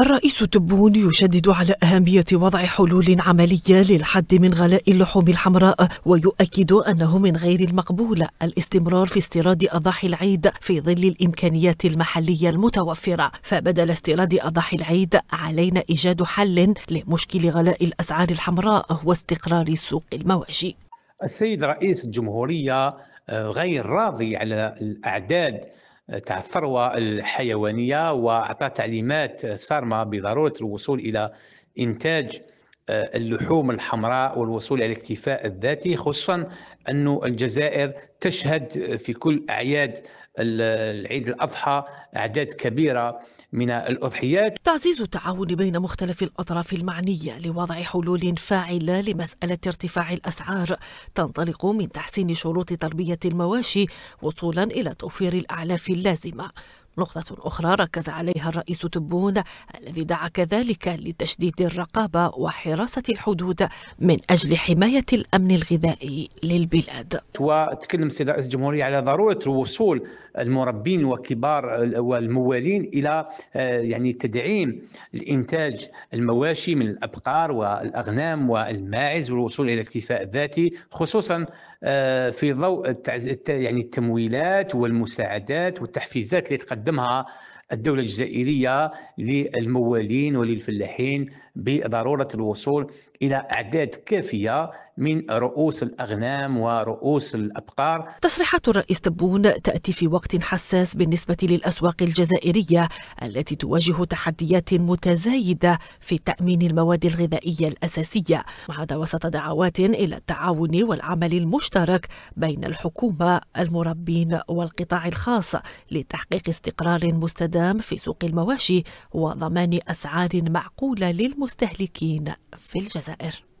الرئيس تبون يشدد على أهمية وضع حلول عملية للحد من غلاء اللحوم الحمراء ويؤكد أنه من غير المقبول الاستمرار في استيراد أضاحي العيد في ظل الإمكانيات المحلية المتوفرة فبدل استيراد أضاحي العيد علينا إيجاد حل لمشكل غلاء الأسعار الحمراء واستقرار سوق المواشي السيد رئيس الجمهورية آه، غير راضي على الأعداد تاع الثروه الحيوانيه واعطى تعليمات صارمه بضروره الوصول الى انتاج آه، اللحوم الحمراء والوصول الى الاكتفاء الذاتي خصوصا أن الجزائر تشهد في كل أعياد العيد الأضحى أعداد كبيرة من الأضحيات تعزيز التعاون بين مختلف الأطراف المعنية لوضع حلول فاعلة لمسألة ارتفاع الأسعار تنطلق من تحسين شروط تربية المواشي وصولا إلى توفير الأعلاف اللازمة نقطة أخرى ركز عليها الرئيس تبون الذي دعا كذلك لتشديد الرقابة وحراسة الحدود من أجل حماية الأمن الغذائي للبلاد وتكلم سيد رئيس الجمهورية على ضرورة وصول المربين وكبار والموالين إلى آه، يعني تدعيم الإنتاج المواشي من الأبقار والأغنام والماعز والوصول إلى الاكتفاء الذاتي خصوصا آه، في ضوء يعني التمويلات والمساعدات والتحفيزات اللي بيقدمها الدولة الجزائرية للموالين وللفلاحين بضرورة الوصول إلى أعداد كافية من رؤوس الأغنام ورؤوس الأبقار تصريحات الرئيس تبون تأتي في وقت حساس بالنسبة للأسواق الجزائرية التي تواجه تحديات متزايدة في تأمين المواد الغذائية الأساسية وهذا وسط دعوات إلى التعاون والعمل المشترك بين الحكومة المربين والقطاع الخاص لتحقيق استقرار مستدام الاستخدام في سوق المواشي وضمان أسعار معقولة للمستهلكين في الجزائر